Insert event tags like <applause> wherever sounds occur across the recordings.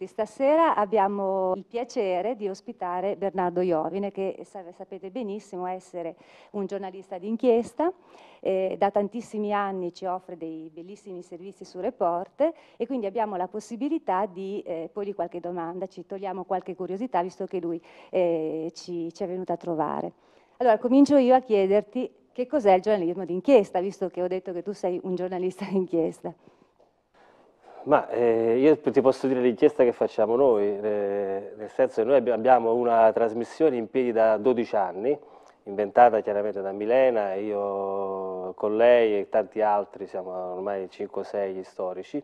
Di stasera abbiamo il piacere di ospitare Bernardo Iovine, che sapete benissimo essere un giornalista d'inchiesta, eh, da tantissimi anni ci offre dei bellissimi servizi su report e quindi abbiamo la possibilità di eh, porgli qualche domanda, ci togliamo qualche curiosità visto che lui eh, ci, ci è venuto a trovare. Allora comincio io a chiederti che cos'è il giornalismo d'inchiesta, visto che ho detto che tu sei un giornalista d'inchiesta. Ma eh, io ti posso dire l'inchiesta che facciamo noi, eh, nel senso che noi abbiamo una trasmissione in piedi da 12 anni, inventata chiaramente da Milena, io con lei e tanti altri, siamo ormai 5-6 storici,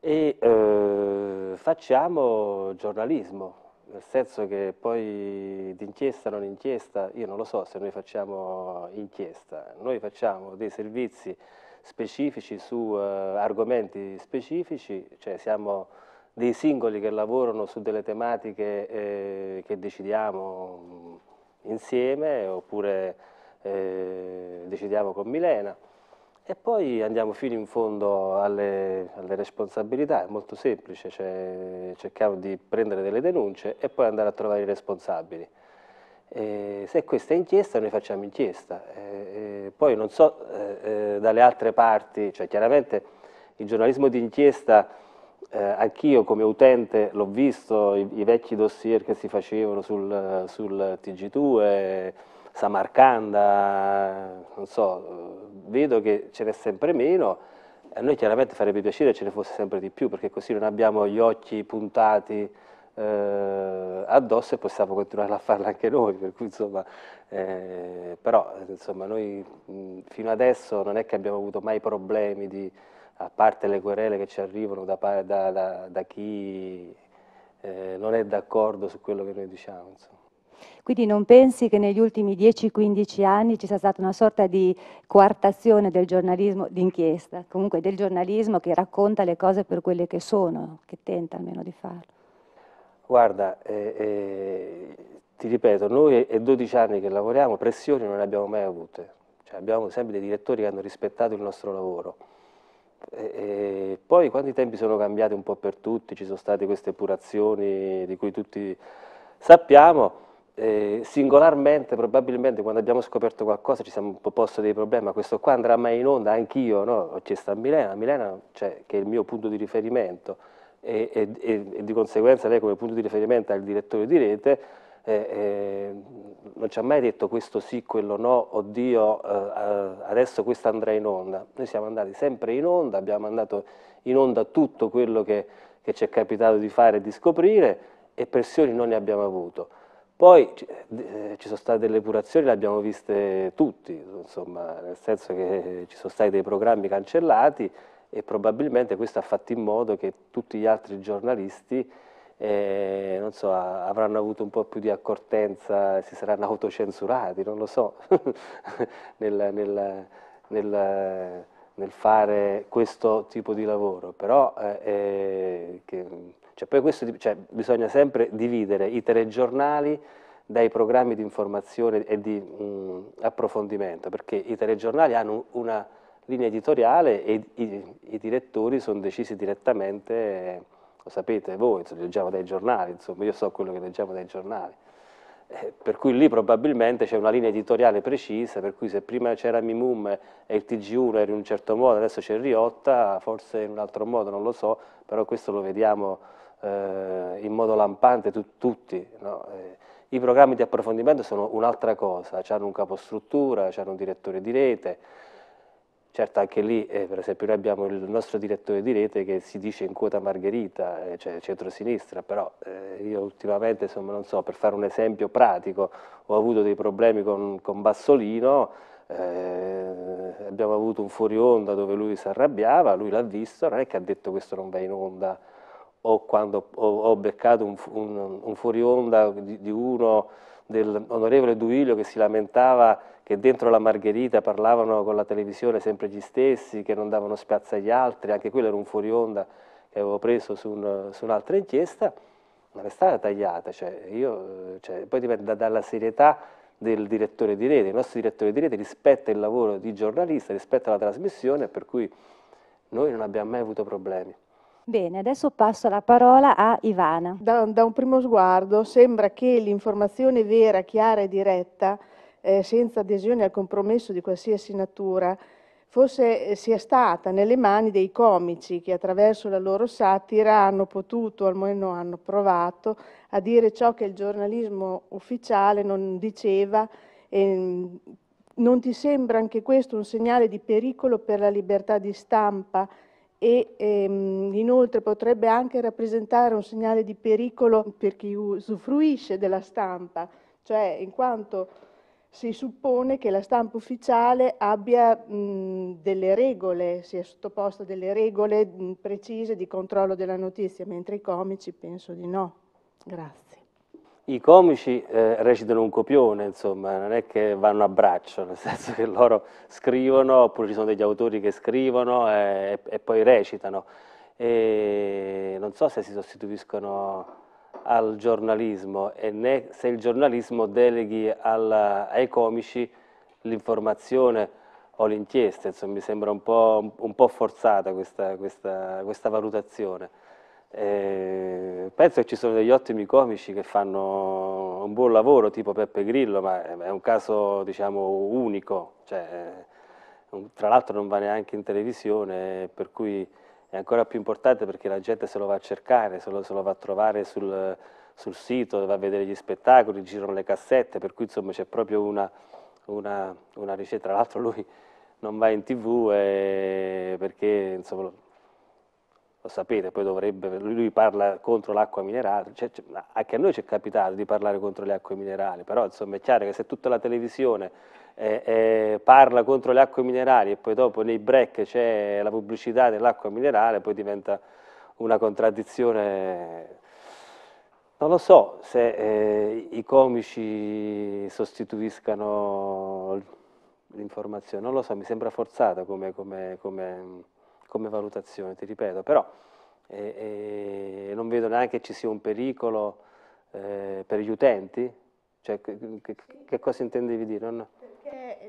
e eh, facciamo giornalismo, nel senso che poi d'inchiesta, non inchiesta, io non lo so se noi facciamo inchiesta, noi facciamo dei servizi specifici su eh, argomenti specifici, cioè siamo dei singoli che lavorano su delle tematiche eh, che decidiamo insieme oppure eh, decidiamo con Milena e poi andiamo fino in fondo alle, alle responsabilità, è molto semplice, cioè, cerchiamo di prendere delle denunce e poi andare a trovare i responsabili. Eh, se questa è inchiesta noi facciamo inchiesta, eh, poi non so eh, eh, dalle altre parti, cioè chiaramente il giornalismo di inchiesta eh, anch'io come utente l'ho visto, i, i, vecchi dossier che si facevano sul, sul TG2, Samarcanda, non so, vedo che ce n'è sempre meno, a noi chiaramente farebbe piacere che ce ne fosse sempre di più, perché così non abbiamo gli occhi puntati eh, addosso e possiamo continuare a farla anche noi, per cui, insomma, eh, però insomma, noi mh, fino adesso non è che abbiamo avuto mai problemi di, a parte le querele che ci arrivano da, da, da, da chi eh, non è d'accordo su quello che noi diciamo. Insomma. Quindi non pensi che negli ultimi 10-15 anni ci sia stata una sorta di coartazione del giornalismo d'inchiesta, comunque del giornalismo che racconta le cose per quelle che sono, che tenta almeno di farlo? Guarda, eh, eh, ti ripeto, noi è 12 anni che lavoriamo, pressioni non le abbiamo mai avute. Cioè, abbiamo sempre dei direttori che hanno rispettato il nostro lavoro. E poi quando i tempi sono cambiati un po' per tutti, ci sono state queste purazioni di cui tutti sappiamo, eh, singolarmente probabilmente quando abbiamo scoperto qualcosa ci siamo un po' posto dei problemi, questo qua andrà mai in onda, anch'io, no? c'è sta Milena, Milena cioè, che è il mio punto di riferimento, e, e, e, di conseguenza lei come punto di riferimento al direttore di rete, eh, eh, non ci ha mai detto questo sì, quello no, oddio, eh, adesso questo andrà in onda. Noi siamo andati sempre in onda, abbiamo mandato in onda tutto quello che, che ci è capitato di fare e di scoprire e pressioni non ne abbiamo avuto. Poi ci eh, sono state delle curazioni, le abbiamo viste tutti, insomma, nel senso che ci sono stati dei programmi cancellati, e probabilmente questo ha fatto in modo che tutti gli altri giornalisti eh, so, avranno avuto un po' più di accortenza, si saranno autocensurati, non lo so, <laughs> nel, nel, nel, nel, fare questo tipo di lavoro, però eh, eh che, cioè, questo, cioè, bisogna sempre dividere i telegiornali dai programmi di informazione e di mh, mm, approfondimento, perché i telegiornali hanno una linea editoriale e i, i direttori sono decisi direttamente, lo sapete voi, insomma, leggiamo dai giornali, insomma, io so quello che leggiamo dai giornali. Eh, per cui lì probabilmente c'è una linea editoriale precisa, per cui se prima c'era Mimum e il TG1 era in un certo modo, adesso c'è Riotta, forse in un altro modo, non lo so, però questo lo vediamo eh, in modo lampante tu, tutti. No? Eh, I programmi di approfondimento sono un'altra cosa, hanno un capostruttura, hanno un direttore di rete, Certo, anche lì, eh, per esempio, noi abbiamo il nostro direttore di rete che si dice in quota Margherita, eh, cioè centrosinistra, però eh, io ultimamente, insomma, non so, per fare un esempio pratico, ho avuto dei problemi con, con Bassolino, eh, abbiamo avuto un fuori onda dove lui si arrabbiava, lui l'ha visto, non è che ha detto questo non va in onda, o quando ho, ho beccato un, un, un fuori onda di, di uno dell'onorevole Duilio che si lamentava che dentro la Margherita parlavano con la televisione sempre gli stessi, che non davano spiazza agli altri, anche quello era un fuorionda che avevo preso su, un'altra inchiesta, non è stata tagliata, cioè io, eh, cioè, poi dipende dalla serietà del direttore di rete, il nostro direttore di rete rispetta il lavoro di giornalista, rispetta la trasmissione, per cui noi non abbiamo mai avuto problemi. Bene, adesso passo la parola a Ivana. Da, da un primo sguardo sembra che l'informazione vera, chiara e diretta eh, senza adesione al compromesso di qualsiasi natura, fosse, eh, sia stata nelle mani dei comici che attraverso la loro satira hanno potuto, almeno hanno provato, a dire ciò che il giornalismo ufficiale non diceva. E, mm, non ti sembra anche questo un segnale di pericolo per la libertà di stampa e ehm, inoltre potrebbe anche rappresentare un segnale di pericolo per chi usufruisce della stampa, cioè in quanto si suppone che la stampa ufficiale abbia mh, delle regole, sia sottoposta a delle regole mh, precise di controllo della notizia, mentre i comici penso di no. Grazie. I comici eh, recitano un copione, insomma, non è che vanno a braccio, nel <laughs> senso che loro scrivono, oppure ci sono degli autori che scrivono eh, e, e poi recitano. E non so se si sostituiscono al giornalismo e né se il giornalismo deleghi alla, ai comici l'informazione o l'inchiesta, insomma, mi sembra un po', un po forzata questa, questa, questa valutazione. Eh, penso che ci sono degli ottimi comici che fanno un buon lavoro, tipo Peppe Grillo, ma è un caso diciamo unico, cioè, eh, tra l'altro non va neanche in televisione, per cui è ancora più importante perché la gente se lo va a cercare, se lo, se lo va a trovare sul, sul, sito, va a vedere gli spettacoli, girano le cassette, per cui insomma c'è proprio una, una, una ricerca. Tra l'altro lui non va in tv eh, perché insomma, lo sapete, poi dovrebbe, lui parla contro l'acqua minerale, cioè, cioè anche a noi ci è capitato di parlare contro le acque minerali, però insomma è chiaro che se tutta la televisione eh, eh, parla contro le acque minerali e poi dopo nei break c'è la pubblicità dell'acqua minerale, poi diventa una contraddizione... Non lo so se eh, i comici sostituiscano l'informazione, non lo so, mi sembra forzata come, come, come come valutazione, ti ripeto, però eh, eh, non vedo neanche che ci sia un pericolo eh, per gli utenti, cioè, che, che, cosa intendevi dire? No?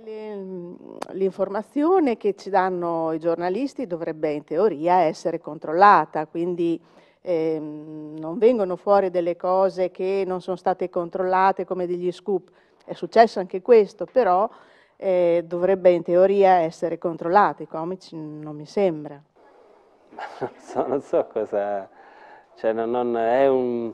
Mm, l'informazione che ci danno i giornalisti dovrebbe in teoria essere controllata, quindi ehm, non vengono fuori delle cose che non sono state controllate come degli scoop. È successo anche questo, però eh, dovrebbe in teoria essere controllato, i comici non mi sembra. <laughs> Non so, non so cosa... Cioè, non, non un...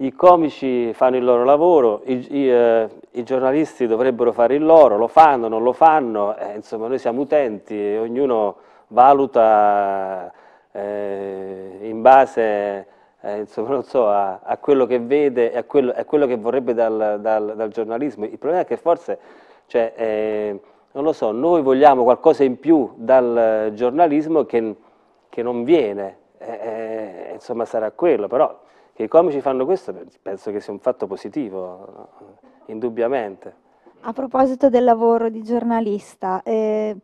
I comici fanno il loro lavoro, i, i, eh, i, giornalisti dovrebbero fare il loro, lo fanno, non lo fanno, eh, insomma noi siamo utenti, e ognuno valuta eh, in base eh, insomma, so, a, a, quello che vede e a quello, a quello che vorrebbe dal, dal, dal, giornalismo. Il problema è che forse cioè, eh, non lo so, noi vogliamo qualcosa in più dal eh, giornalismo che, che non viene, eh, eh, insomma sarà quello, però che i comici fanno questo penso che sia un fatto positivo, indubbiamente. A proposito del lavoro di giornalista, eh,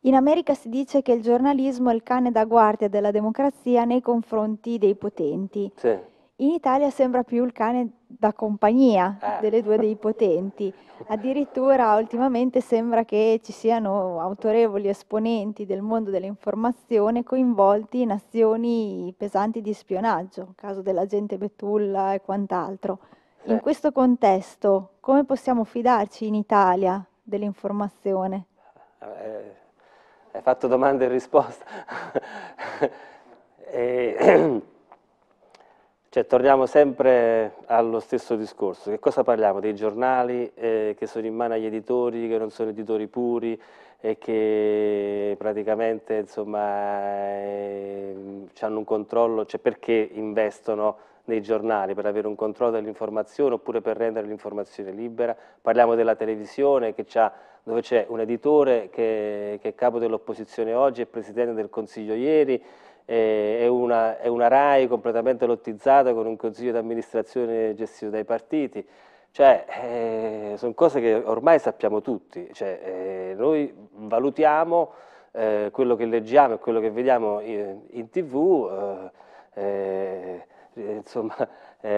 in America si dice che il giornalismo è il cane da guardia della democrazia nei confronti dei potenti. Sì. In Italia sembra più il cane da compagnia eh. delle due dei potenti. Addirittura ultimamente sembra che ci siano autorevoli esponenti del mondo dell'informazione coinvolti in azioni pesanti di spionaggio, caso dell'agente Betulla e quant'altro. In eh. questo contesto, come possiamo fidarci in Italia dell'informazione? Eh, hai fatto domande e risposta. <laughs> eh, <clears throat> Cioè, torniamo sempre allo stesso discorso. Che cosa parliamo? Dei giornali eh, che sono in mano agli editori, che non sono editori puri e che praticamente insomma, eh, hanno un controllo, cioè perché investono nei giornali per avere un controllo dell'informazione oppure per rendere l'informazione libera. Parliamo della televisione dove c'è un editore che, che è capo dell'opposizione oggi e presidente del Consiglio ieri, eh, è una, è una RAI completamente lottizzata con un consiglio di amministrazione gestito dai partiti, cioè eh, sono cose che ormai sappiamo tutti, cioè, eh, noi valutiamo eh, quello che leggiamo e quello che vediamo in, in tv eh, eh, insomma,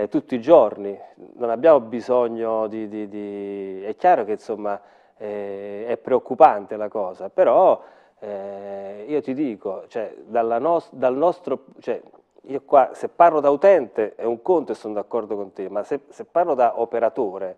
tutti i giorni, non abbiamo bisogno di... di, di... è chiaro che insomma, è preoccupante la cosa, però eh, io ti dico, cioè, no, dal nostro, cioè, io qua se parlo da utente è un conto e sono d'accordo con te, ma se, se parlo da operatore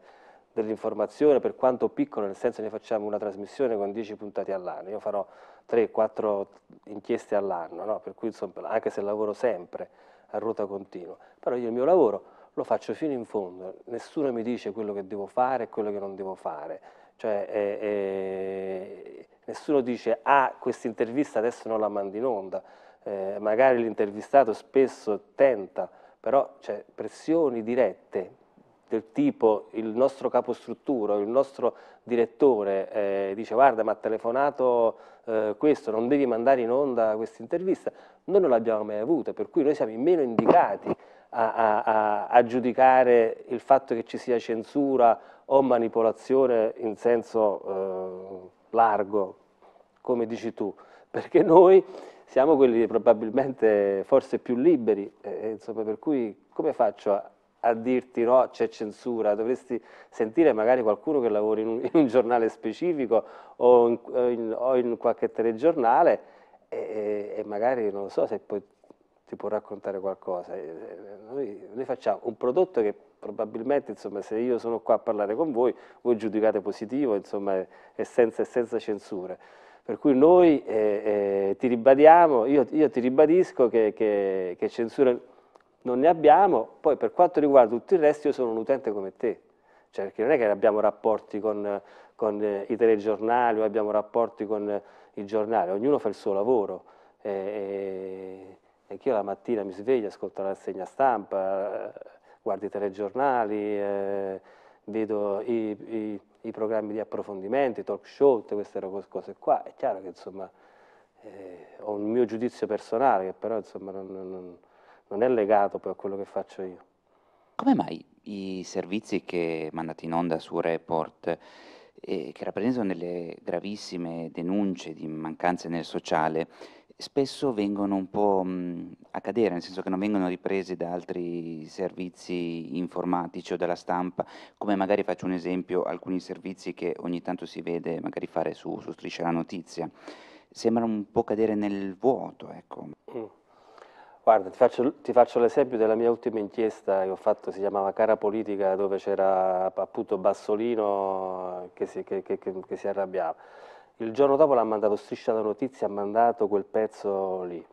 dell'informazione, per quanto piccolo, nel senso ne facciamo una trasmissione con 10 puntate all'anno, io farò 3-4 inchieste all'anno, no? per cui insomma, anche se lavoro sempre a ruota continua, però io il mio lavoro lo faccio fino in fondo, nessuno mi dice quello che devo fare e quello che non devo fare, cioè, eh, eh, nessuno dice, ah, questa intervista adesso non la mandi in onda. Eh, magari l'intervistato spesso tenta, però cioè, pressioni dirette del tipo il nostro capostruttura, il nostro direttore eh, dice guarda ma ha telefonato eh, questo, non devi mandare in onda questa intervista, noi non l'abbiamo mai avuta, per cui noi siamo i meno indicati a, a, a, giudicare il fatto che ci sia censura o manipolazione in senso eh, largo, come dici tu, perché noi siamo quelli probabilmente forse più liberi, eh, insomma, per cui come faccio a, a dirti no, c'è censura, dovresti sentire magari qualcuno che lavora in un, in un giornale specifico o in, in, o in qualche telegiornale e, e magari non so se poi ti può raccontare qualcosa. Eh, eh, noi, noi, facciamo un prodotto che probabilmente, insomma, se io sono qua a parlare con voi, voi giudicate positivo, insomma, e senza, senza censure. Per cui noi eh, eh, ti ribadiamo, io, io, ti ribadisco che, che, che censure non ne abbiamo, poi per quanto riguarda tutto il resto io sono un utente come te, cioè, perché non è che abbiamo rapporti con, con eh, i telegiornali o abbiamo rapporti con i giornali, ognuno fa il suo lavoro. E, Anch'io la mattina mi sveglio, ascolto la rassegna stampa, guardo i telegiornali, eh, vedo i, i, i, programmi di approfondimento, i talk show, tutte queste cose qua. È chiaro che insomma eh, ho un mio giudizio personale che però insomma non, non, non è legato poi a quello che faccio io. Come mai i servizi che mandate in onda su Report eh, che rappresentano delle gravissime denunce di mancanze nel sociale spesso vengono un po' mh, mhmm, a cadere, nel senso che non vengono riprese da altri servizi informatici o dalla stampa, come magari faccio un esempio, alcuni servizi che ogni tanto si vede magari fare su, su Striscia la Notizia, sembrano un po' cadere nel vuoto. Ecco. Mm. Guarda, ti faccio, ti faccio l'esempio della mia ultima inchiesta che ho fatto, si chiamava Cara Politica, dove c'era appunto Bassolino che si, che, che, che si arrabbiava. Il giorno dopo l'ha mandato Striscia da Notizia, ha mandato quel pezzo lì.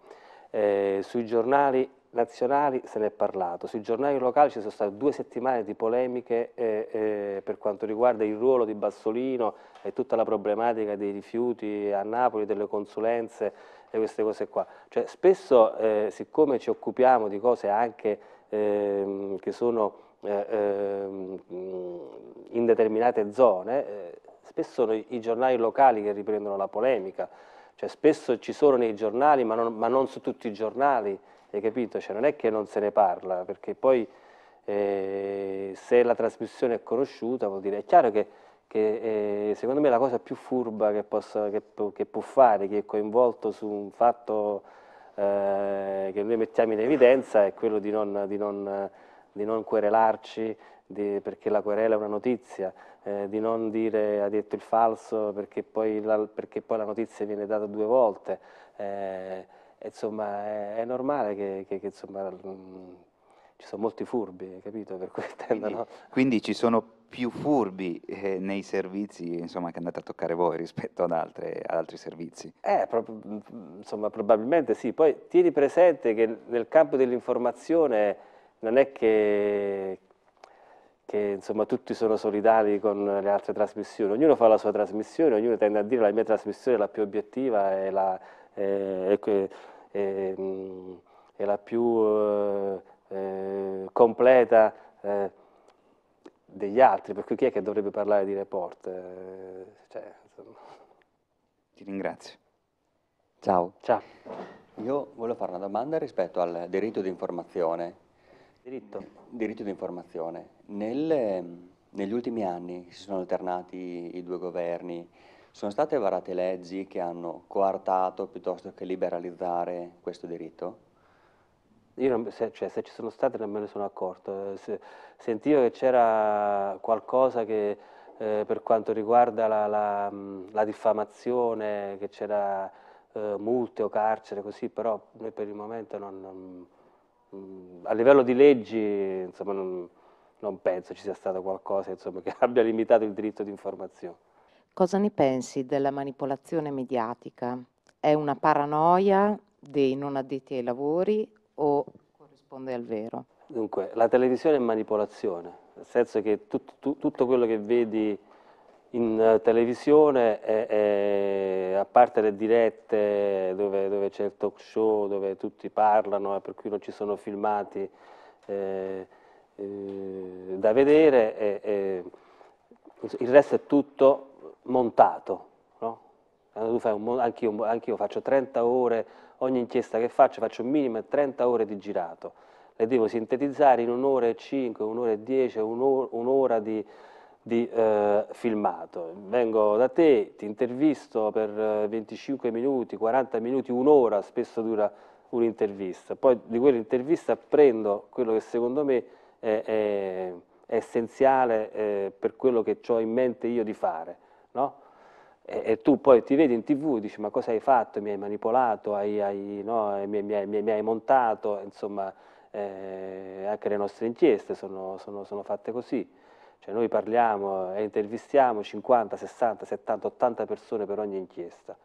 Eh, sui giornali nazionali se ne è parlato, sui giornali locali ci sono state due settimane di polemiche eh, eh, per quanto riguarda il ruolo di Bassolino e tutta la problematica dei rifiuti a Napoli, delle consulenze e queste cose qua. Cioè, spesso, eh, siccome ci occupiamo di cose anche ehm, che sono eh, ehm, in determinate zone, eh, spesso sono i giornali locali che riprendono la polemica, cioè spesso ci sono nei giornali ma non, ma non su tutti i giornali, hai capito? Cioè non è che non se ne parla, perché poi eh, se la trasmissione è conosciuta vuol dire, è chiaro che, che eh, secondo me la cosa più furba che, possa, che, che, può fare chi è coinvolto su un fatto eh, che noi mettiamo in evidenza è quello di non, di non di non querelarci di, perché la querela è una notizia, eh, di non dire ha detto il falso perché poi la, perché poi la notizia viene data due volte. Eh, insomma, è, è, normale che, che, che insomma, mh, mm, ci sono molti furbi, capito? Per cui <laughs> tendono... Quindi, quindi ci sono più furbi eh, nei servizi insomma, che andate a toccare voi rispetto ad, altre, ad altri servizi? Eh, pro mm, insomma, probabilmente sì. Poi tieni presente che nel campo dell'informazione non è che, che insomma, tutti sono solidari con le altre trasmissioni, ognuno fa la sua trasmissione, ognuno tende a dire la mia trasmissione è la più obiettiva, e la, è, è, è, la più eh, eh completa eh, degli altri, per cui chi è che dovrebbe parlare di report? Eh, cioè, Ti ringrazio. Ciao. Ciao. Io volevo fare una domanda rispetto al diritto di informazione Diritto, diritto di informazione. Nel, ehm, negli ultimi anni si sono alternati i due governi, sono state varate leggi che hanno coartato piuttosto che liberalizzare questo diritto? Io non, se, cioè, se ci sono state non me ne sono accorto, eh, se, sentivo che c'era qualcosa che eh, per quanto riguarda la, la, mm, la diffamazione, che c'era eh, multe o carcere, così, però per il momento non, non Mm, a livello di leggi insomma, non, non, penso ci sia stato qualcosa insomma, che <laughs> abbia limitato il diritto di informazione. Cosa ne pensi della manipolazione mediatica? È una paranoia dei non addetti ai lavori o corrisponde al vero? Dunque, la televisione è manipolazione, nel senso che tutto, tutto quello che vedi in eh, televisione, e, e, a parte le dirette dove, dove c'è il talk show, dove tutti parlano e per cui non ci sono filmati eh, eh, da vedere, eh, il resto è tutto montato. No? anche, io, anche io faccio 30 ore, ogni inchiesta che faccio faccio un minimo 30 ore di girato, le devo sintetizzare in un'ora e 5, un'ora e 10, un'ora di di eh, filmato. Vengo da te, ti intervisto per 25 eh, minuti, 40 minuti, un'ora, spesso dura un'intervista. Poi di quell'intervista prendo quello che secondo me è, è, è essenziale eh, per quello che ho in mente io di fare. No? E, e, tu poi ti vedi in tv e dici ma cosa hai fatto, mi hai manipolato, hai, hai, no, mi, mi, mi, mi, hai montato, insomma eh, anche le nostre inchieste sono, sono, sono fatte così. Cioè noi parliamo e intervistiamo 50, 60, 70, 80 persone per ogni inchiesta.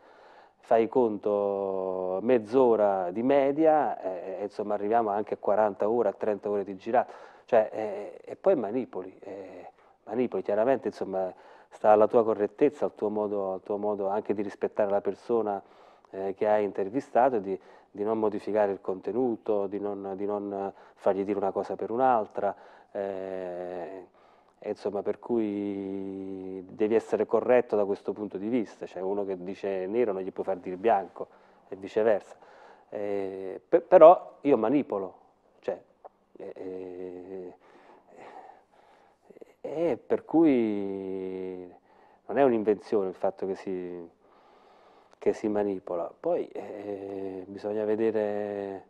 Fai conto mezz'ora di media e, eh, e eh, insomma arriviamo anche a 40 ore, a 30 ore di girata. Cioè, e, eh, e, poi manipoli, e, manipoli chiaramente insomma sta alla tua correttezza, al tuo modo, al tuo modo anche di rispettare la persona eh, che hai intervistato, di, di non modificare il contenuto, di non, di non, fargli dire una cosa per un'altra. Eh, e insomma, per cui devi essere corretto da questo punto di vista, cioè uno che dice nero non gli può far dire bianco e viceversa. Eh, per, però io manipolo, cioè, eh, eh, per cui non è un'invenzione il fatto che si, che si manipola. Poi eh, bisogna vedere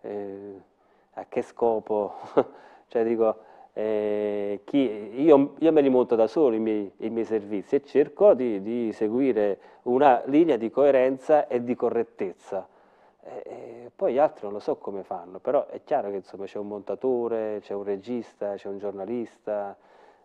eh, a che scopo, <laughs> cioè dico eh, chi, io, io, me li monto da solo i miei, i miei servizi e cerco di, di, seguire una linea di coerenza e di correttezza. Eh, eh poi gli altri non lo so come fanno, però è chiaro che c'è un montatore, c'è un regista, c'è un giornalista,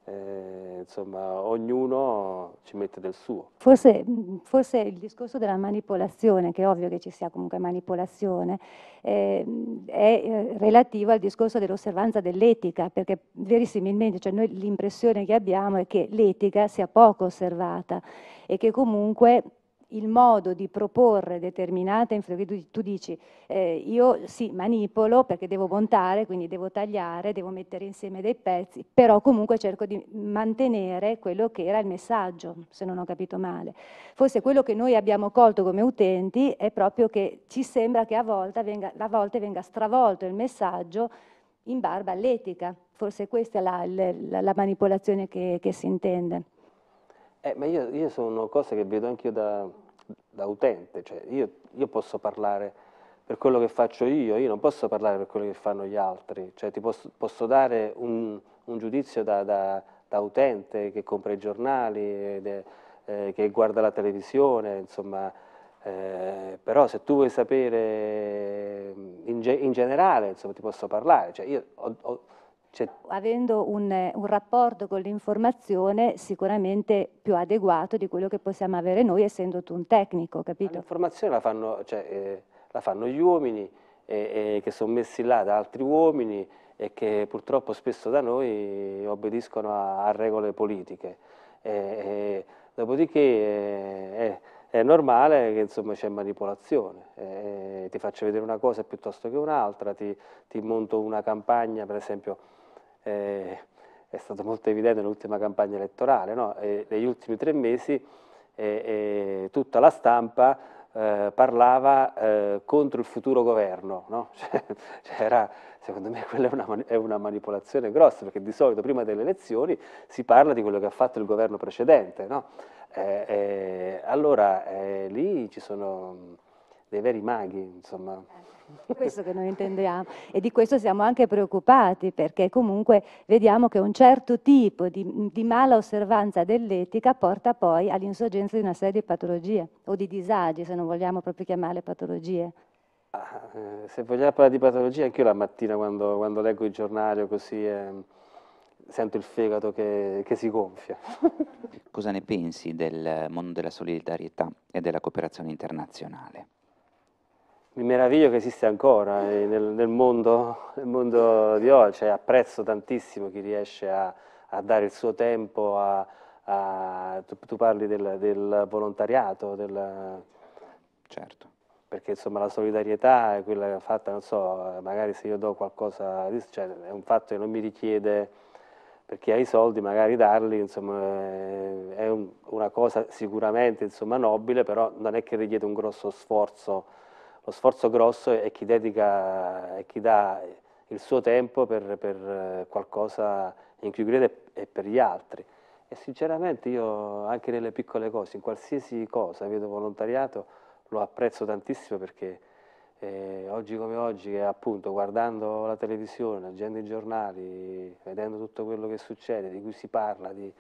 eh, insomma, ognuno ci mette del suo. Forse, forse, il discorso della manipolazione, che è ovvio che ci sia comunque manipolazione, ehm, eh, è relativo al discorso dell'osservanza dell'etica, perché verissimilmente cioè noi l'impressione che abbiamo è che l'etica sia poco osservata e che comunque il modo di proporre determinate informazioni, tu, tu dici eh, io sì manipolo perché devo montare, quindi devo tagliare, devo mettere insieme dei pezzi, però comunque cerco di mantenere quello che era il messaggio, se non ho capito male. Forse quello che noi abbiamo colto come utenti è proprio che ci sembra che a volte venga, a volte venga stravolto il messaggio in barba all'etica, forse questa è la, la, la manipolazione che, che si intende. Eh, ma io, io, sono cose che vedo anche io da, da utente, cioè io, io, posso parlare per quello che faccio io, io non posso parlare per quello che fanno gli altri, cioè ti posso, posso dare un, un giudizio da, da, da, utente che compra i giornali, è, eh, che guarda la televisione, insomma, eh, però se tu vuoi sapere mm, in, ge in generale, insomma, ti posso parlare, cioè io ho, ho cioè... Avendo un, un rapporto con l'informazione sicuramente più adeguato di quello che possiamo avere noi essendo tu un tecnico, capito? L'informazione la, fanno, cioè, eh, la fanno gli uomini eh, eh, che sono messi là da altri uomini e che purtroppo spesso da noi obbediscono a, a regole politiche. dopodiché eh, è normale che insomma c'è manipolazione, eh, ti faccio vedere una cosa piuttosto che un'altra, ti, ti monto una campagna per esempio eh, è stato molto evidente nell'ultima campagna elettorale, no? e, negli ultimi tre mesi eh, tutta la stampa eh, parlava eh, contro il futuro governo, no? <laughs> cioè, cioè era, secondo me quella è una, è una, manipolazione grossa, perché di solito prima delle elezioni si parla di quello che ha fatto il governo precedente, no? Eh, allora lì ci sono dei veri maghi, insomma. È questo che noi intendiamo e di questo siamo anche preoccupati perché comunque vediamo che un certo tipo di, di mala osservanza dell'etica porta poi all'insorgenza di una serie di patologie o di disagi, se non vogliamo proprio chiamarle patologie. Ah, eh, se vogliamo parlare di patologie, anche io la mattina quando, quando leggo il giornale così... Eh, sento il fegato che, che si gonfia. Cosa ne pensi del mondo della solidarietà e della cooperazione internazionale? mi meraviglio che esiste ancora eh, nel, nel, mondo, nel mondo, di oggi, cioè, apprezzo tantissimo chi riesce a, a dare il suo tempo, a, a, tu, tu, parli del, del volontariato, del, certo. perché insomma la solidarietà è quella che fatta, non so, magari se io do qualcosa, cioè, è un fatto che non mi richiede, perché hai i soldi magari darli, insomma è un, una cosa sicuramente insomma, nobile, però non è che richiede un grosso sforzo lo sforzo grosso è chi dedica, è chi dà il suo tempo per, per eh, qualcosa in cui crede e per gli altri. E sinceramente io anche nelle piccole cose, in qualsiasi cosa vedo volontariato, lo apprezzo tantissimo perché eh, oggi come oggi, appunto, guardando la televisione, leggendo i giornali, vedendo tutto quello che succede, di cui si parla, di,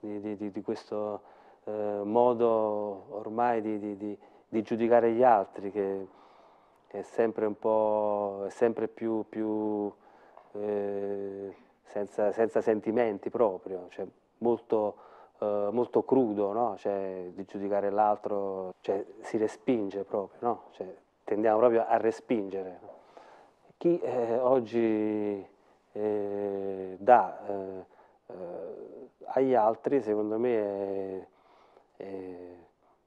di, di, di questo eh, modo ormai di di giudicare gli altri, che, è sempre un po', è sempre più, più eh, senza, senza, sentimenti proprio, cioè molto, eh, molto crudo, no? cioè, di giudicare l'altro, cioè, si respinge proprio, no? cioè, tendiamo proprio a respingere. Chi eh, oggi eh, dà eh, eh, agli altri, secondo me, è, è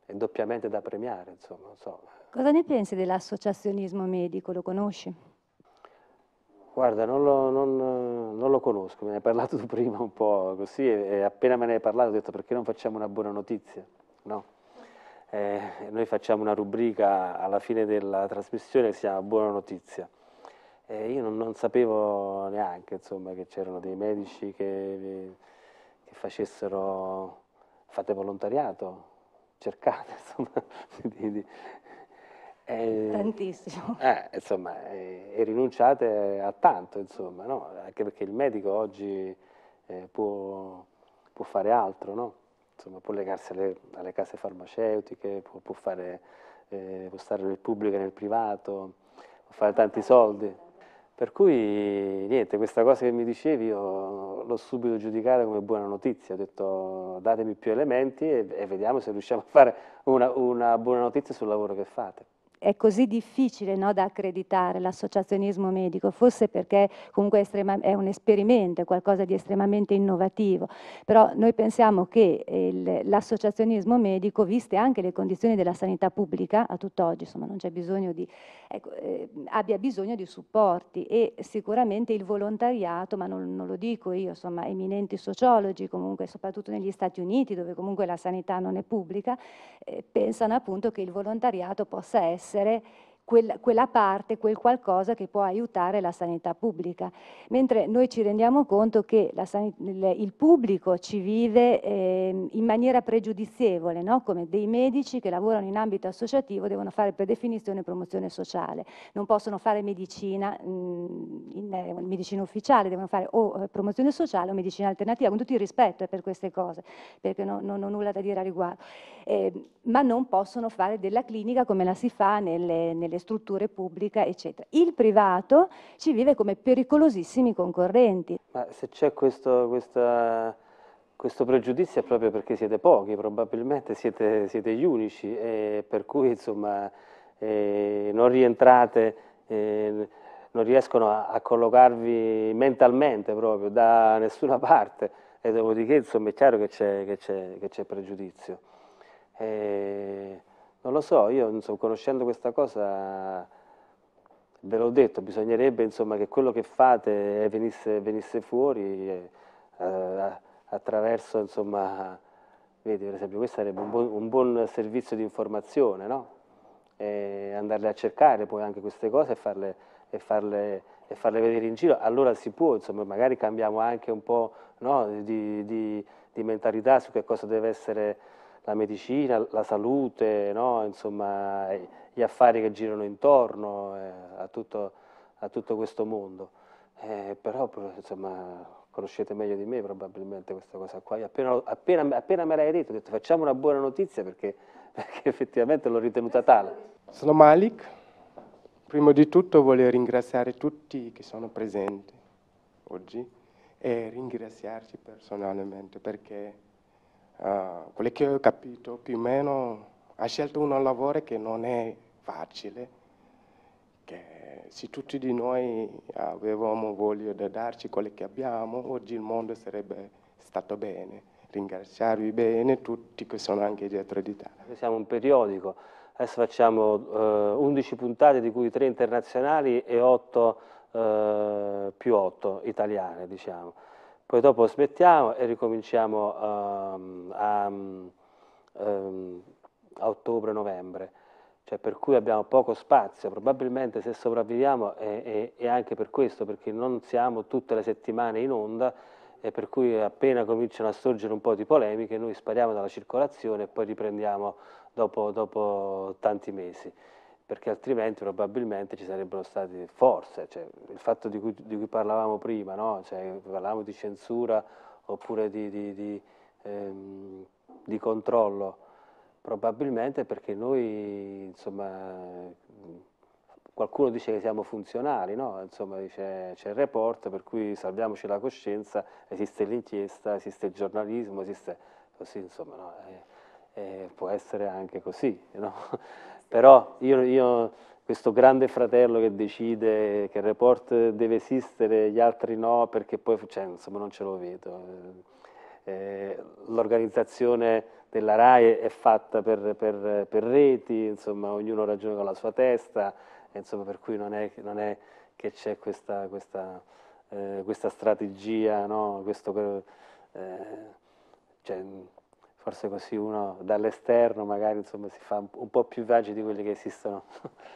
è doppiamente da premiare, insomma, so. Cosa ne pensi dell'associazionismo medico? Lo conosci? Guarda, non lo, non, non lo, conosco, me ne hai parlato tu prima un po' così e, appena me ne hai parlato ho detto perché non facciamo una buona notizia, no? eh, noi facciamo una rubrica alla fine della trasmissione che si chiama Buona Notizia. Eh, io non, non, sapevo neanche insomma, che c'erano dei medici che, che facessero, fate volontariato, cercate, <laughs> insomma, di, di, eh, Tantissimo. Eh, insomma, eh, e rinunciate a tanto, insomma, no? Anche perché il medico oggi eh, può, può, fare altro, no? Insomma, può legarsi alle, alle case farmaceutiche, può, può, fare, eh, può stare nel pubblico e nel privato, può fare tanti soldi. Per cui, niente, questa cosa che mi dicevi io l'ho subito giudicata come buona notizia, ho detto datemi più elementi e, e vediamo se riusciamo a fare una, una buona notizia sul lavoro che fate è così difficile no, da accreditare l'associazionismo medico, forse perché comunque è un esperimento, è qualcosa di estremamente innovativo, però noi pensiamo che l'associazionismo medico, viste anche le condizioni della sanità pubblica a tutt'oggi, insomma non c'è bisogno di, ecco, eh, abbia bisogno di supporti e sicuramente il volontariato, ma non, non lo dico io, insomma eminenti sociologi comunque, soprattutto negli Stati Uniti dove comunque la sanità non è pubblica, eh, pensano appunto che il volontariato possa essere essere quel, quella parte, quel qualcosa che può aiutare la sanità pubblica, mentre noi ci rendiamo conto che sanità, il pubblico ci vive eh, in maniera pregiudizievole, no? come dei medici che lavorano in ambito associativo devono fare per definizione promozione sociale, non possono fare medicina, mh, mhmm, in, in eh, medicina ufficiale, devono fare o eh, promozione sociale o medicina alternativa, con tutto il rispetto eh, per queste cose, perché non, non ho nulla da dire a riguardo, eh, ma non possono fare della clinica come la si fa nelle, nelle delle strutture pubbliche, eccetera. Il privato ci vive come pericolosissimi concorrenti. Ma se c'è questo, questa, questo pregiudizio è proprio perché siete pochi, probabilmente siete, siete gli unici, e per cui insomma, eh, non rientrate... Eh, non riescono a, a, collocarvi mentalmente proprio da nessuna parte e dopodiché insomma è chiaro che c'è, pregiudizio. E eh, non lo so, io insomma, conoscendo questa cosa, ve l'ho detto, bisognerebbe insomma, che quello che fate venisse, venisse fuori eh, eh attraverso, insomma, vedi per esempio, questo sarebbe un buon, un buon servizio di informazione, no? andarle a cercare poi anche queste cose e farle, e farle, e farle vedere in giro, allora si può, insomma, magari cambiamo anche un po' no, di, di, di mentalità su che cosa deve essere la medicina, la salute, no? Insomma, gli affari che girano intorno eh, a, tutto, a, tutto, questo mondo. Eh, però insomma, conoscete meglio di me probabilmente questa cosa qua. Appena, appena, appena, me l'hai detto, ho detto facciamo una buona notizia perché, <laughs> perché effettivamente l'ho ritenuta tale. Sono Malik. Prima di tutto voglio ringraziare tutti che sono presenti oggi e ringraziarci personalmente perché Ah, quello che ho capito più o meno ha scelto un lavoro che non è facile, che se tutti di noi avevamo voglia di darci quello che abbiamo, oggi il mondo sarebbe stato bene. Ringraziarvi bene tutti che sono anche dietro di te. Siamo un periodico, adesso facciamo eh, 11 puntate di cui 3 internazionali e 8 eh, più 8 italiane, diciamo poi dopo smettiamo e ricominciamo um, a, um, ehm, ottobre-novembre, cioè per cui abbiamo poco spazio, probabilmente se sopravviviamo è, è, è, anche per questo, perché non siamo tutte le settimane in onda e per cui appena cominciano a sorgere un po' di polemiche noi spariamo dalla circolazione e poi riprendiamo dopo, dopo tanti mesi perché altrimenti probabilmente ci sarebbero state forze, cioè, il fatto di cui, di cui parlavamo prima, no? cioè, parlavamo di censura oppure di, di, ehm, di, controllo, probabilmente perché noi, insomma, qualcuno dice che siamo funzionali, no? insomma, c'è il report per cui salviamoci la coscienza, esiste l'inchiesta, esiste il giornalismo, esiste così, insomma, no? e, eh, e eh, può essere anche così. No? Però io, io, questo grande fratello che decide che il report deve esistere, gli altri no, perché poi cioè, insomma, non ce lo vedo. Eh, eh L'organizzazione della RAI è fatta per, per, per, reti, insomma, ognuno ragiona con la sua testa, insomma, per cui non è, non è che c'è questa, questa, eh, questa, strategia, no? Questo, eh, cioè, forse così uno dall'esterno magari insomma, si fa un po' più vagi di quelli che esistono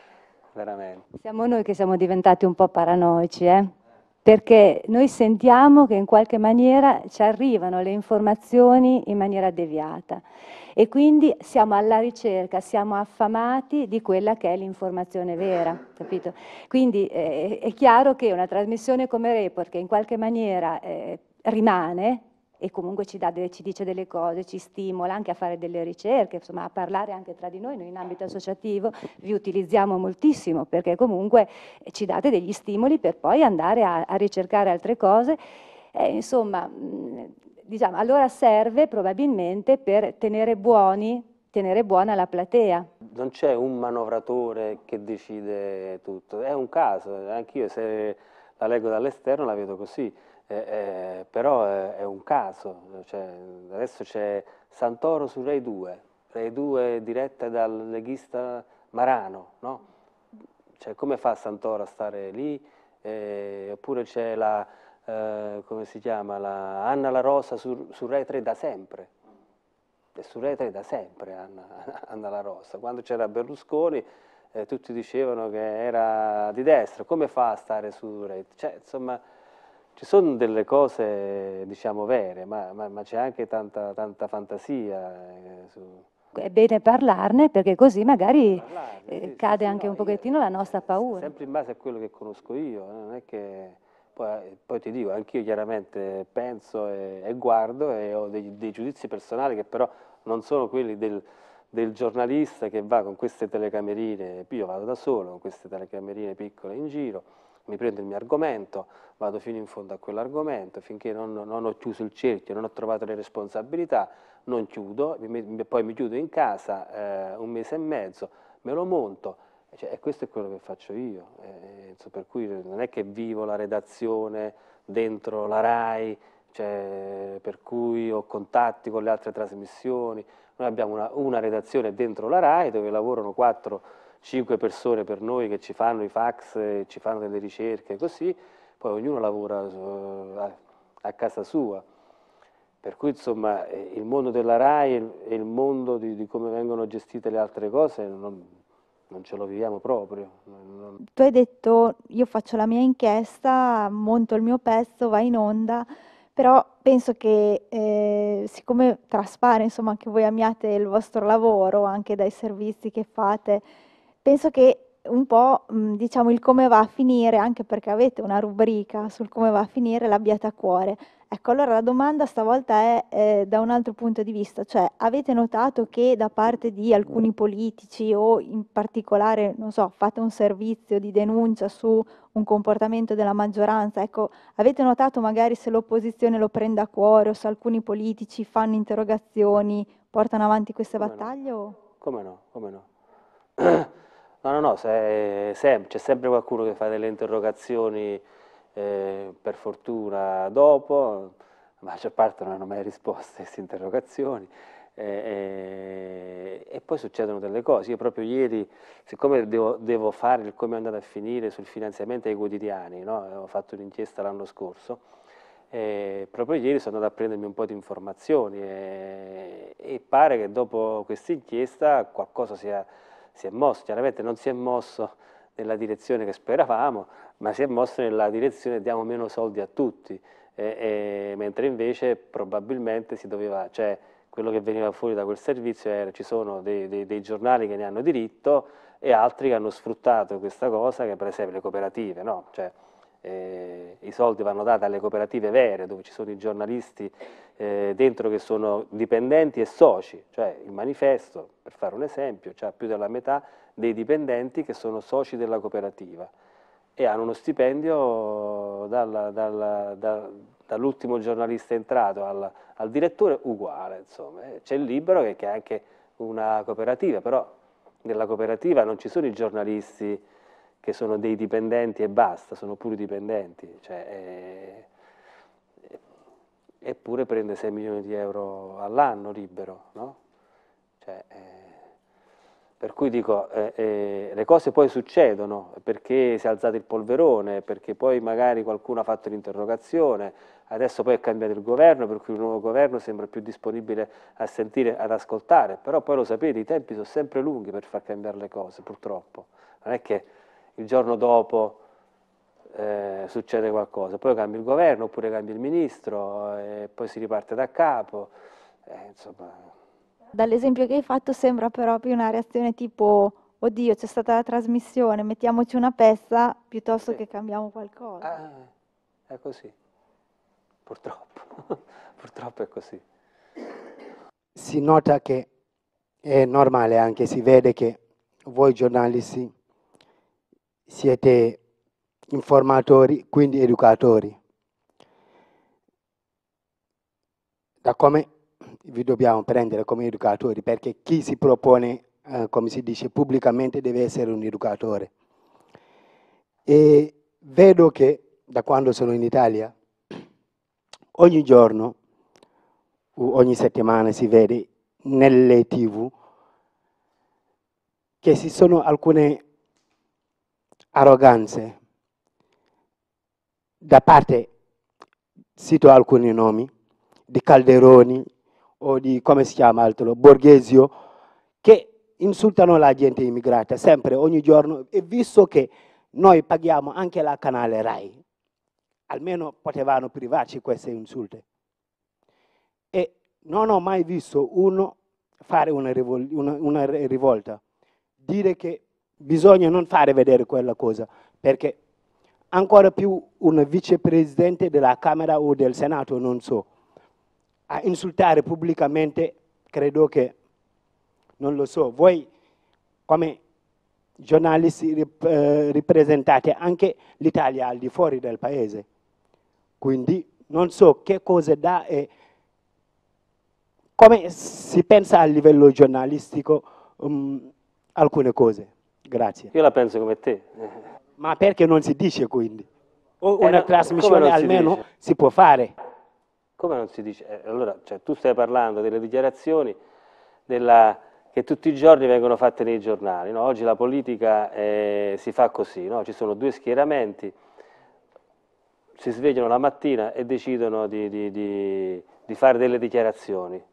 <laughs> veramente. Siamo noi che siamo diventati un po' paranoici, eh? perché noi sentiamo che in qualche maniera ci arrivano le informazioni in maniera deviata e quindi siamo alla ricerca, siamo affamati di quella che è l'informazione vera, capito? Quindi eh, è chiaro che una trasmissione come Report che in qualche maniera eh, rimane e comunque ci, delle, ci, dice delle cose, ci stimola anche a fare delle ricerche, insomma a parlare anche tra di noi, noi in ambito associativo vi utilizziamo moltissimo perché comunque ci date degli stimoli per poi andare a, a ricercare altre cose. Eh, insomma, diciamo, allora serve probabilmente per tenere buoni tenere buona la platea. Non c'è un manovratore che decide tutto, è un caso, anch'io se la leggo dall'esterno la vedo così, eh, eh, però è, è, un caso, cioè, adesso c'è Santoro su Rai 2, Rai 2 diretta dal leghista Marano, no? cioè, come fa Santoro a stare lì? Eh, oppure c'è la, eh, come si chiama, la Anna La Rosa su, su Rai 3 da sempre, e su Rai 3 da sempre Anna, <laughs> Anna La Rosa, quando c'era Berlusconi eh, tutti dicevano che era di destra, come fa a stare su Rai 3? Cioè, insomma, ci sono delle cose, diciamo, vere, ma, ma, ma c'è anche tanta, tanta fantasia. Eh, su... È bene parlarne perché così magari eh, parlarne, sì, cade sì, anche no, un pochettino io, la nostra paura. Sempre in base a quello che conosco io, eh, non è che... Poi, poi, ti dico, anch'io chiaramente penso e, e, guardo e ho dei, dei, giudizi personali che però non sono quelli del, del, giornalista che va con queste telecamerine, io vado da solo con queste telecamerine piccole in giro, mi prendo il mio argomento, vado fino in fondo a quell'argomento, finché non, non, ho chiuso il cerchio, non ho trovato le responsabilità, non chiudo, mi, poi mi chiudo in casa eh, un mese e mezzo, me lo monto, cioè, e questo è quello che faccio io, eh, per cui non è che vivo la redazione dentro la RAI, cioè, per cui ho contatti con le altre trasmissioni, noi abbiamo una, una redazione dentro la RAI dove lavorano quattro cinque persone per noi che ci fanno i fax, eh, ci fanno delle ricerche, così, poi ognuno lavora eh, a casa sua. Per cui insomma eh, il mondo della RAI e il mondo di, di come vengono gestite le altre cose non, non ce lo viviamo proprio. Non... Tu hai detto io faccio la mia inchiesta, monto il mio pezzo, va in onda, però penso che eh, siccome traspare insomma che voi amiate il vostro lavoro anche dai servizi che fate, penso che un po' mm, diciamo il come va a finire, anche perché avete una rubrica sul come va a finire, l'abbiate a cuore. Ecco, allora la domanda stavolta è eh, da un altro punto di vista, cioè avete notato che da parte di alcuni politici o in particolare, non so, fate un servizio di denuncia su un comportamento della maggioranza, ecco, avete notato magari se l'opposizione lo prende a cuore o se alcuni politici fanno interrogazioni, portano avanti queste come battaglie? No. O... Come no, come no. <clears throat> No, no, no, c'è sempre qualcuno che fa delle interrogazioni, eh, per fortuna, dopo, la maggior parte non hanno mai risposto a queste interrogazioni. Eh, eh, e poi succedono delle cose. Io proprio ieri, siccome devo, devo fare il come è andato a finire sul finanziamento ai quotidiani, no? ho fatto un'inchiesta l'anno scorso, eh, proprio ieri sono andato a prendermi un po' di informazioni e, eh, e pare che dopo questa inchiesta qualcosa sia si è mosso, chiaramente non si è mosso nella direzione che speravamo, ma si è mosso nella direzione diamo meno soldi a tutti, e, e, mentre invece probabilmente si doveva, cioè quello che veniva fuori da quel servizio era ci sono dei, dei, dei giornali che ne hanno diritto e altri che hanno sfruttato questa cosa, che per esempio le cooperative, no? cioè, eh, i soldi vanno dati alle cooperative vere, dove ci sono i giornalisti eh, dentro che sono dipendenti e soci, cioè il manifesto, per fare un esempio, ha più della metà dei dipendenti che sono soci della cooperativa e hanno uno stipendio dall'ultimo giornalista entrato al, al, direttore uguale, insomma. Eh, c'è il libero che, che è anche una cooperativa, però nella cooperativa non ci sono i giornalisti che sono dei dipendenti e basta, sono pure dipendenti. Cioè, eh, eppure prende 6 milioni di euro all'anno libero. No? Cioè, eh, per cui dico, eh, eh, le cose poi succedono, perché si è alzato il polverone, perché poi magari qualcuno ha fatto l'interrogazione, adesso poi è cambiato il governo, per cui il nuovo governo sembra più disponibile a sentire, ad ascoltare, però poi lo sapete, i tempi sono sempre lunghi per far cambiare le cose, purtroppo. Non è che il giorno dopo eh, succede qualcosa, poi cambia il governo oppure cambia il ministro, eh, poi si riparte da capo, eh, Dall'esempio che hai fatto sembra però più una reazione tipo oddio c'è stata la trasmissione, mettiamoci una pezza piuttosto sì. che cambiamo qualcosa. Ah, è così, purtroppo, <laughs> purtroppo è così. Si nota che è normale anche, si vede che voi giornalisti siete informatori, quindi educatori. Da come vi dobbiamo prendere come educatori, perché chi si propone, eh, come si dice, pubblicamente deve essere un educatore. E vedo che da quando sono in Italia, ogni giorno, ogni settimana si vede nelle tv che ci sono alcune arroganze da parte, cito alcuni nomi, di Calderoni o di, come si chiama altro, Borghesio, che insultano la gente immigrata sempre, ogni giorno, e visto che noi paghiamo anche la canale RAI, almeno potevano privarci queste insulte. E non ho mai visto uno fare una, rivol una, una rivolta, dire che bisogna non fare vedere quella cosa, perché ancora più un vicepresidente della Camera o del Senato, non so, a insultare pubblicamente, credo che, non lo so, voi come giornalisti rip, eh, rappresentate anche l'Italia al di fuori del paese. Quindi non so che cosa dà e come si pensa a livello giornalistico um, alcune cose. Grazie. Io la penso come te. Ma perché non si dice quindi? O una eh trasmissione almeno si, si, può fare. Come non si dice? Eh, allora, cioè, tu stai parlando delle dichiarazioni della, che tutti i giorni vengono fatte nei giornali. No? Oggi la politica eh, si fa così, no? ci sono due schieramenti, si svegliano la mattina e decidono di, di, di, di fare delle dichiarazioni.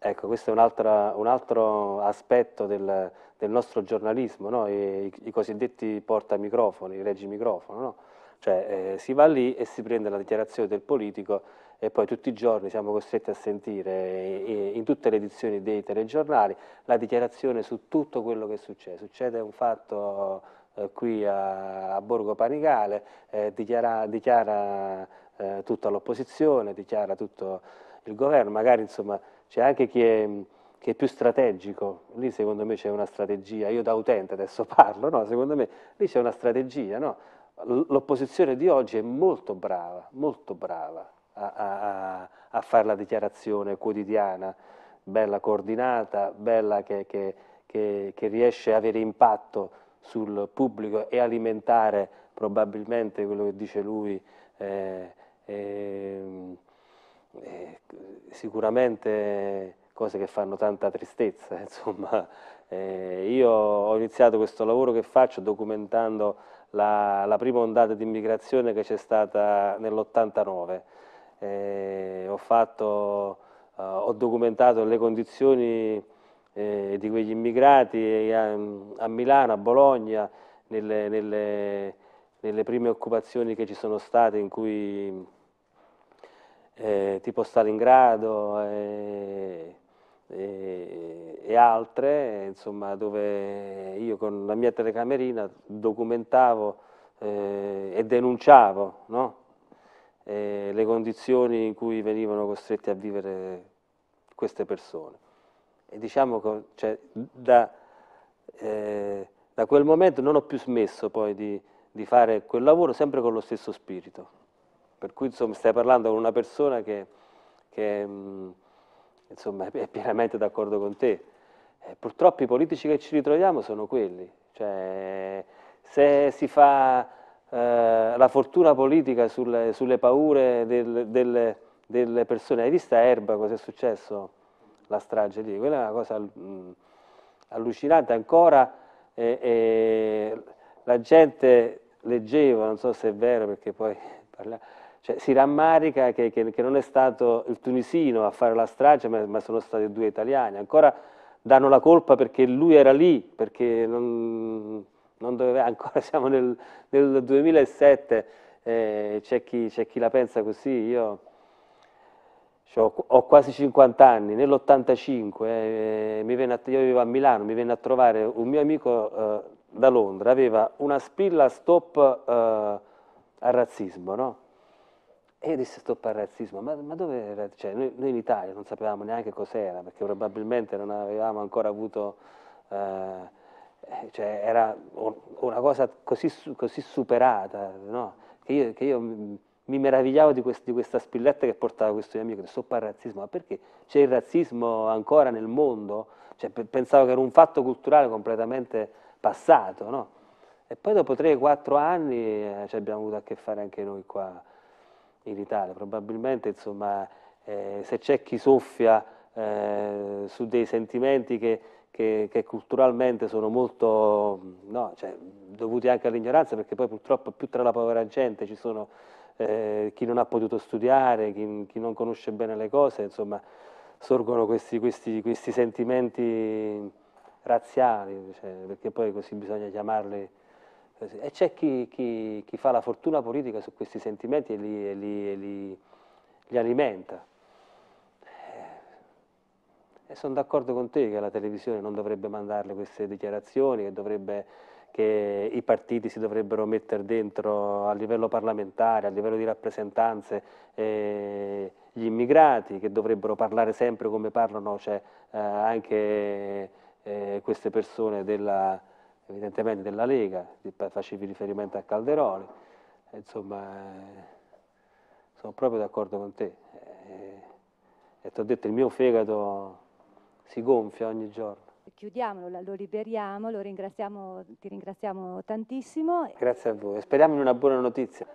Ecco, questo è un, altra, un altro aspetto del, del nostro giornalismo, no? I, i, cosiddetti portamicrofoni, i reggi microfono, no? cioè eh, si va lì e si prende la dichiarazione del politico e poi tutti i giorni siamo costretti a sentire eh, eh in tutte le edizioni dei telegiornali la dichiarazione su tutto quello che succede. Succede un fatto eh, qui a, a, Borgo Panigale, eh, dichiara, dichiara eh, tutta l'opposizione, dichiara tutto il governo, magari insomma c'è anche chi è, chi è, più strategico, lì secondo me c'è una strategia, io da utente adesso <laughs> parlo, no? secondo me lì c'è una strategia, no? l'opposizione di oggi è molto brava, molto brava a, a, a fare la dichiarazione quotidiana, bella coordinata, bella che, che, che, che riesce a avere impatto sul pubblico e alimentare probabilmente quello che dice lui eh, eh, eh, sicuramente cose che fanno tanta tristezza, <laughs> insomma. Eh, io ho iniziato questo lavoro che faccio documentando la, la prima ondata di immigrazione che c'è stata nell'89. Eh, ho, fatto, eh, ho documentato le condizioni eh, di quegli immigrati eh, a, a Milano, a Bologna, nelle, nelle, nelle prime occupazioni che ci sono state in cui eh, tipo Stalingrado e, e, e altre, insomma, dove io con la mia telecamerina documentavo eh, e denunciavo no? eh, le condizioni in cui venivano costrette a vivere queste persone. E diciamo che cioè, da, eh, da, quel momento non ho più smesso poi di, di fare quel lavoro sempre con lo stesso spirito. Per cui insomma, stai parlando con una persona che, che mm, insomma, è pienamente d'accordo con te. E eh, purtroppo i politici che ci ritroviamo sono quelli. Cioè, se si fa eh, la fortuna politica sulle, sulle paure del, del, delle persone, hai visto a Erba cosa è successo? La strage lì, quella è una cosa mh, mm, allucinante ancora. E, eh, e eh, la gente leggeva, non so se è vero perché poi parliamo cioè, si rammarica che, che, che, non è stato il tunisino a fare la strage, ma, ma, sono stati due italiani. Ancora danno la colpa perché lui era lì, perché non, non doveva, <laughs> ancora siamo nel, nel 2007, eh, c'è, chi, c'è, chi, la pensa così. Io cioè, ho quasi 50 anni, nell'85 eh, a, io vivo a Milano, mi venne a trovare un mio amico eh, da Londra, aveva una spilla stop eh, al razzismo, no? E io disse stop al razzismo, ma, ma dove era? Cioè, noi, noi, in Italia non sapevamo neanche cos'era, perché probabilmente non avevamo ancora avuto, eh, eh cioè era una cosa così, così superata, no? che io, che io mi, meravigliavo di, quest, di, questa spilletta che portava questo mio amico, stop al razzismo, ma perché c'è il razzismo ancora nel mondo? Cioè, pensavo che era un fatto culturale completamente passato, no? E poi dopo 3-4 anni eh, ci abbiamo avuto a che fare anche noi qua in Italia. Probabilmente insomma, eh, se c'è chi soffia eh, su dei sentimenti che, che, che culturalmente sono molto no, cioè, dovuti anche all'ignoranza, perché poi purtroppo più tra la povera gente ci sono eh, chi non ha potuto studiare, chi, chi, non conosce bene le cose, insomma sorgono questi, questi, questi sentimenti razziali, cioè, perché poi così bisogna chiamarli e c'è chi, chi, chi, fa la fortuna politica su questi sentimenti e li, li, li, li alimenta. Eh, e sono d'accordo con te che la televisione non dovrebbe mandarle queste dichiarazioni, che, dovrebbe, che, i partiti si dovrebbero mettere dentro a livello parlamentare, a livello di rappresentanze, eh, gli immigrati, che dovrebbero parlare sempre come parlano cioè, eh, anche eh, queste persone della, evidentemente della Lega, facevi riferimento a Calderoli, eh, insomma eh, sono proprio d'accordo con te eh, e ti ho detto il mio fegato si gonfia ogni giorno. Chiudiamolo, lo liberiamo, lo ringraziamo, ti ringraziamo tantissimo. Grazie a voi, speriamo in una buona notizia.